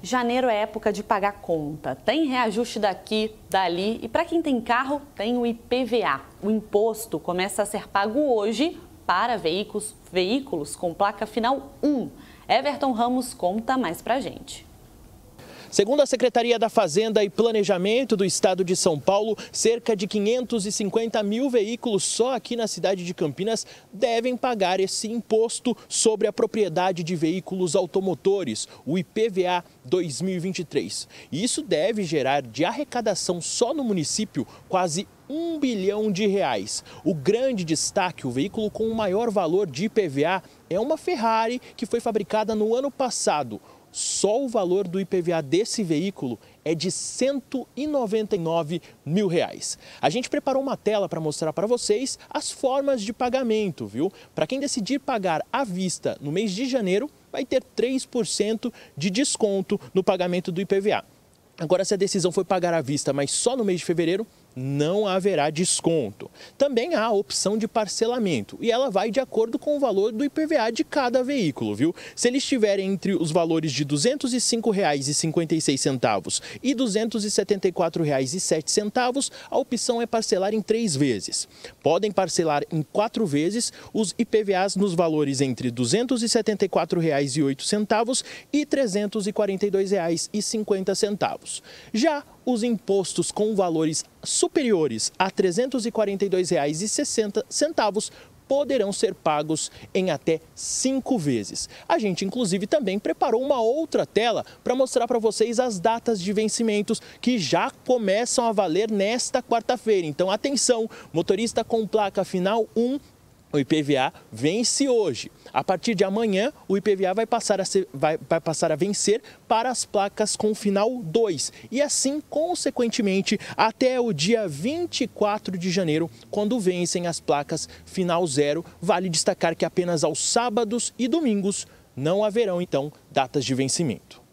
Janeiro é época de pagar conta. Tem reajuste daqui, dali e para quem tem carro, tem o IPVA. O imposto começa a ser pago hoje para veículos, veículos com placa final 1. Everton Ramos conta mais pra gente. Segundo a Secretaria da Fazenda e Planejamento do Estado de São Paulo, cerca de 550 mil veículos só aqui na cidade de Campinas devem pagar esse imposto sobre a propriedade de veículos automotores, o IPVA 2023. E isso deve gerar de arrecadação só no município quase 1 bilhão de reais. O grande destaque, o veículo com o maior valor de IPVA, é uma Ferrari que foi fabricada no ano passado só o valor do IPVA desse veículo é de 199 mil reais. A gente preparou uma tela para mostrar para vocês as formas de pagamento, viu? Para quem decidir pagar à vista no mês de janeiro, vai ter 3% de desconto no pagamento do IPVA. Agora, se a decisão foi pagar à vista, mas só no mês de fevereiro, não haverá desconto. Também há a opção de parcelamento e ela vai de acordo com o valor do IPVA de cada veículo, viu? Se eles tiverem entre os valores de R$ 205,56 e R$ 274,07, a opção é parcelar em três vezes. Podem parcelar em quatro vezes os IPVAs nos valores entre R$ 274,08 e R$ 342,50. Já os impostos com valores superiores a R$ 342,60 poderão ser pagos em até cinco vezes. A gente, inclusive, também preparou uma outra tela para mostrar para vocês as datas de vencimentos que já começam a valer nesta quarta-feira. Então, atenção, motorista com placa final 1 o IPVA vence hoje. A partir de amanhã, o IPVA vai passar a, ser, vai, vai passar a vencer para as placas com final 2 e assim, consequentemente, até o dia 24 de janeiro, quando vencem as placas final 0. Vale destacar que apenas aos sábados e domingos não haverão, então, datas de vencimento.